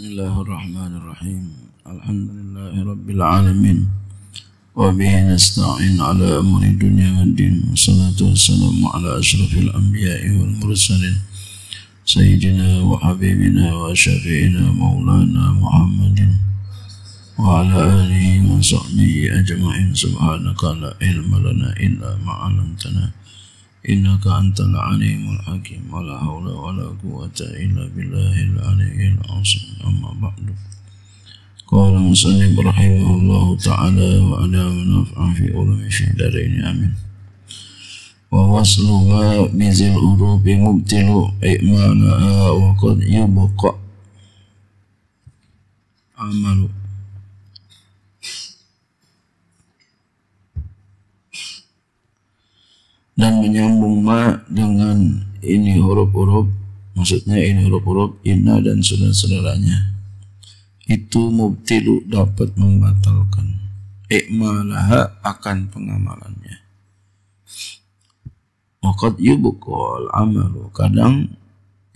بسم الله الرحمن الرحيم الحمد لله رب العالمين وبه نستعين على أمر الدنيا والدين والصلاة والسلام على أشرف الأنبياء والمرسلين سيدنا وحبيبنا وشفيعنا مولانا محمد وعلى آله وصحبه أجمعين سبحانك لا علم لنا إلا ما علمتنا إنك أنت العليم الحكيم ولا حول ولا قوة إلا بالله العلي العظيم أما بعد قال مسلم رحمه الله تعالى وعلى ونفع في علم في الدارين آمين ووصل ما بذي الأروب مبتل إئمانها وقد يبقى عمل dan menyambung ma dengan ini huruf-huruf maksudnya ini huruf-huruf inna dan saudara-saudaranya itu mubtilu dapat membatalkan ikmalaha akan pengamalannya Wakat yubukol amalu kadang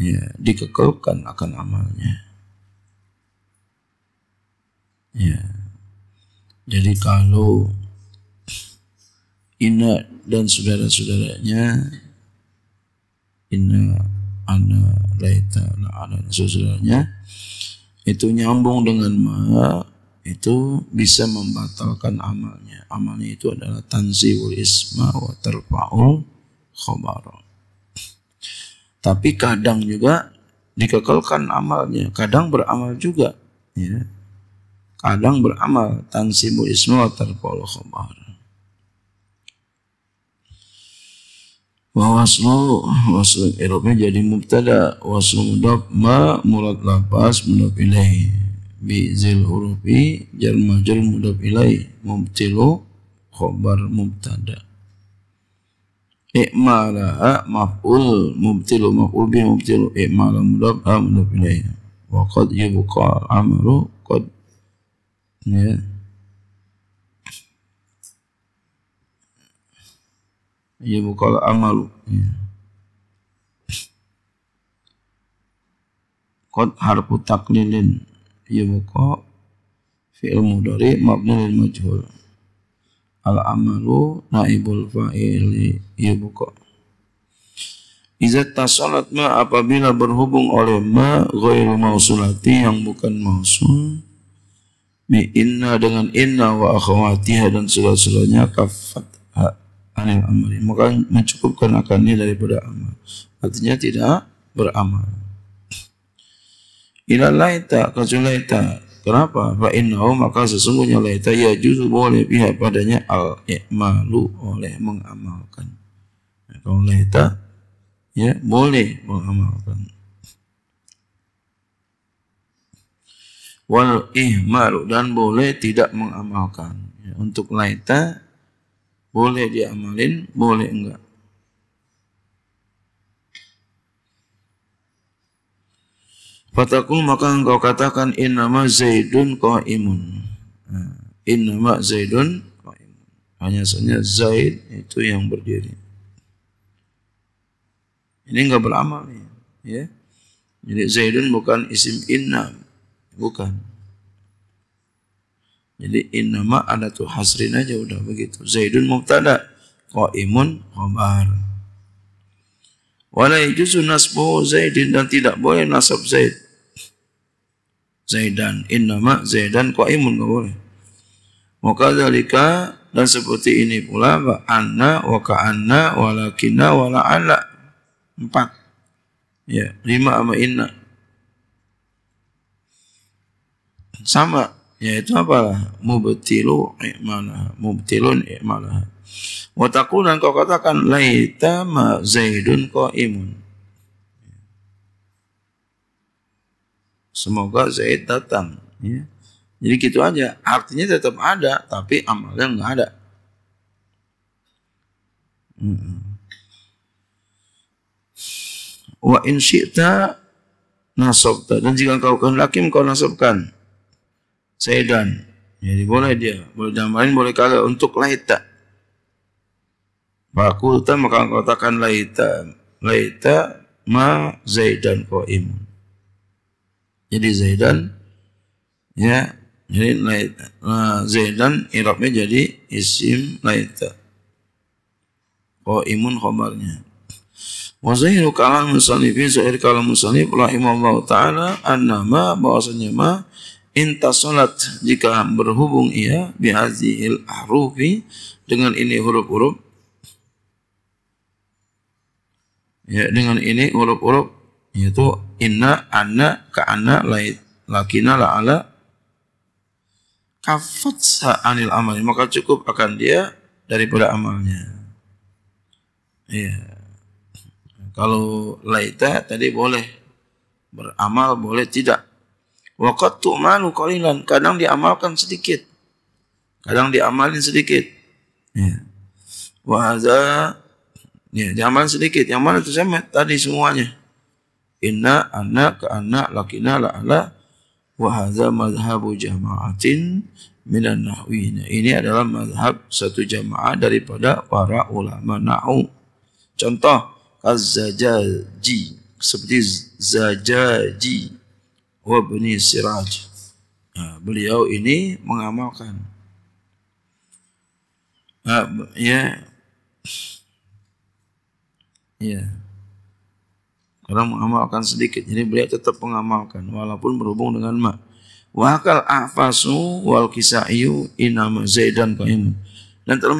ya, dikekalkan akan amalnya. Ya. Jadi kalau ina dan saudara-saudaranya inna ana laita laanan saudaranya itu nyambung dengan ma itu bisa membatalkan amalnya amalnya itu adalah tanziul isma wa tarfa'ul khabar tapi kadang juga dikekalkan amalnya kadang beramal juga ya kadang beramal tansibu isma wa tarfa'ul khabar wa waslu waslu irobnya jadi mubtada waslu Mudab ma murad lapas mudab ilaih bi zil hurufi jar majur mudab ilaih mubtilu khobar mubtada ha maf'ul mubtilu maf'ul bi mubtilu mudab ha mudab ilaih wa qad yubqa amru qad ya yubqal iya, amalu qad iya. harfu taklilin. yubqa fi'il ilmu dari lil majhul al amalu naibul fa'ili iya, kok, izat tasolat ma apabila berhubung oleh ma ghairu mausulati yang bukan mausul mi inna dengan inna wa akhawatiha dan segala-segalanya kafat ha anil amali maka mencukupkan akannya daripada amal artinya tidak beramal ila laita kajulaita kenapa fa innahu maka sesungguhnya laita ya juzu boleh pihak padanya al malu oleh mengamalkan kalau laita ya boleh mengamalkan wal ihmal dan boleh tidak mengamalkan ya, untuk laita boleh diamalin, boleh enggak. Fatakul maka engkau katakan innama zaidun qaimun. in nah, innama zaidun qaimun. Hanya saja zaid itu yang berdiri. Ini enggak beramal ya. ya. Jadi zaidun bukan isim inna, bukan. Jadi innama ada tuh hasrin aja udah begitu. Zaidun mubtada, qaimun khabar. Wala yajuzu nasbuhu Zaidin dan tidak boleh nasab Zaid. Zaidan, innama Zaidan imun enggak boleh. Maka dalika dan seperti ini pula anna wa ka ka'anna walakinna ala. empat ya lima ama inna sama yaitu apa mubtilu mana mubtilun i'malaha wa dan kau katakan laita ma zaidun kau imun. semoga Zaid datang ya. jadi gitu aja artinya tetap ada tapi amalnya nggak ada wa insyita nasabta dan jika kau kehendaki kau nasabkan sedan. Jadi boleh dia, boleh damarin, boleh kagak untuk laita. Fakulta maka katakan laita, laita ma zaidan imun Jadi zaidan ya jadi laita. Nah, zaidan irabnya jadi isim laita. Qaimun khabarnya. Wa zahiru kalam musannifin zahir kalam musannif rahimallahu taala annama bahwasanya ma Inta solat jika berhubung ia ya. bihazihil ahrufi dengan ini huruf-huruf ya dengan ini huruf-huruf yaitu inna anna laki lakina ala kafatsa anil amal maka cukup akan dia daripada amalnya ya kalau laita tadi boleh beramal boleh tidak Waqat tu'manu qalilan. Kadang diamalkan sedikit. Kadang diamalin sedikit. Ya. Wa ya, diamalin sedikit. Yang mana tu saya tadi semuanya. Inna anak ke anak lakina la ala wa hadza jama'atin mina an Ini adalah madhab satu jama'ah daripada para ulama nahu. Contoh az-zajaji seperti zajaji. z wabni siraj. Nah, beliau ini mengamalkan. Nah, ya, ya. Karena mengamalkan sedikit, jadi beliau tetap mengamalkan walaupun berhubung dengan mak. Wakal afasu wal Kisaiu inama zaidan qaimun. Dan telah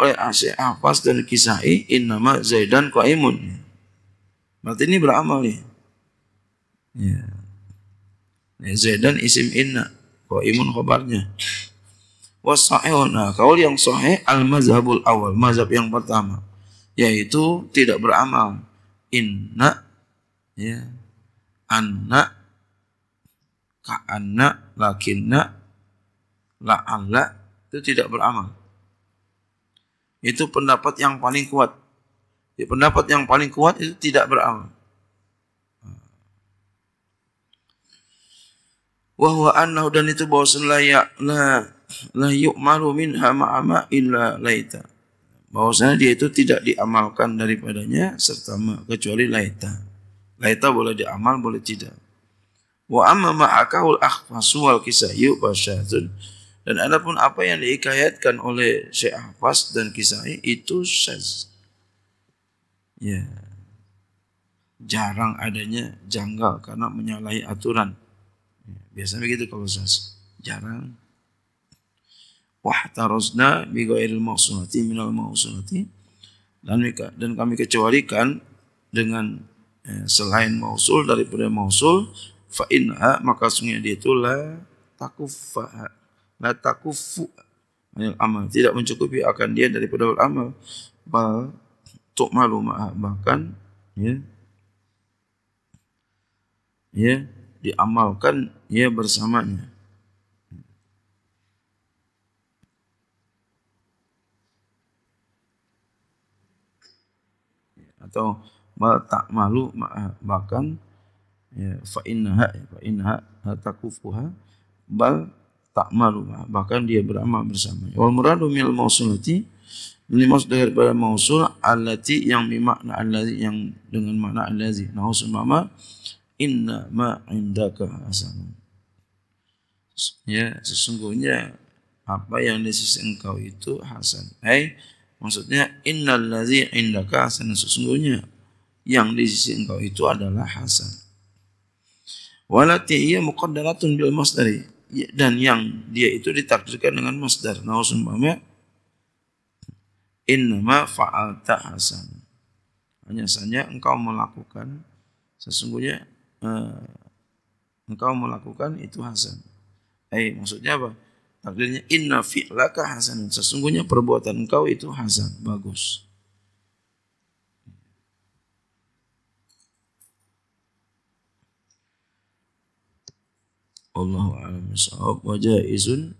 oleh asy afas dan kisai inama zaidan kaimun. Berarti ini beramal ya. Ya, Eh, Zaidan isim inna. Qaimun khabarnya. Wasahihun. Nah, kaul yang sahih al-mazhabul awal. Mazhab yang pertama. Yaitu tidak beramal. Inna. Ya. Anna. Ka'anna. Lakinna. La'alla. Itu tidak beramal. Itu pendapat yang paling kuat. Ya, pendapat yang paling kuat itu tidak beramal. wa huwa annahu dan itu bahwa selaya la la yu'maru minha ma'ama illa laita bahwasanya dia itu tidak diamalkan daripadanya serta kecuali laita laita boleh diamal boleh tidak wa amma ma'akahul akhfasu wal kisayu basyadun dan adapun apa yang diikayatkan oleh Syekh Hafas dan Kisai itu syaz. Ya. Jarang adanya janggal karena menyalahi aturan. Biasanya begitu kalau saya jarang. Wahtarozna bigoiril mausunati minal mausunati dan dan kami kecualikan dengan eh, selain mausul daripada mausul fa inha maka sungguhnya dia itu la takuffa la takuffu amal tidak mencukupi akan dia daripada amal bal tuk malu bahkan ya ya diamalkan ia bersamanya. Atau tak malu bahkan ya, fa innaha fa innaha ha takufuha bal tak malu bahkan dia beramal bersama. Wal muradu mil mausulati ini maksud daripada mausul alati yang bermakna alati yang dengan makna alati. Nah, usul inna ma indaka hasan, Ya, sesungguhnya apa yang di sisi engkau itu hasan. Hai, eh, maksudnya innal ladzi indaka hasan sesungguhnya yang di sisi engkau itu adalah hasan. Walati ia muqaddaratun bil masdari ya, dan yang dia itu ditakdirkan dengan masdar. Nah, inna innama fa'alta hasan. Hanya saja engkau melakukan sesungguhnya Eh, engkau melakukan itu hasan. Eh, maksudnya apa? Takdirnya inna fi'laka hasan. Sesungguhnya perbuatan engkau itu hasan, bagus. Allahu a'lam bishawab wa jaizun